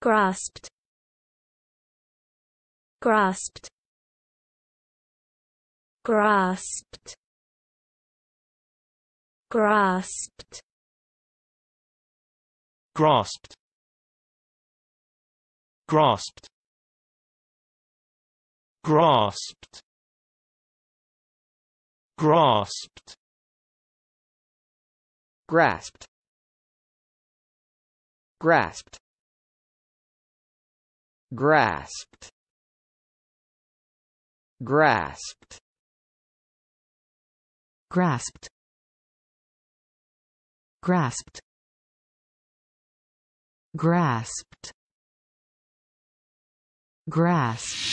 grasped grasped grasped grasped grasped grasped grasped grasped grasped grasped grasped grasped grasped grasped grasped grasped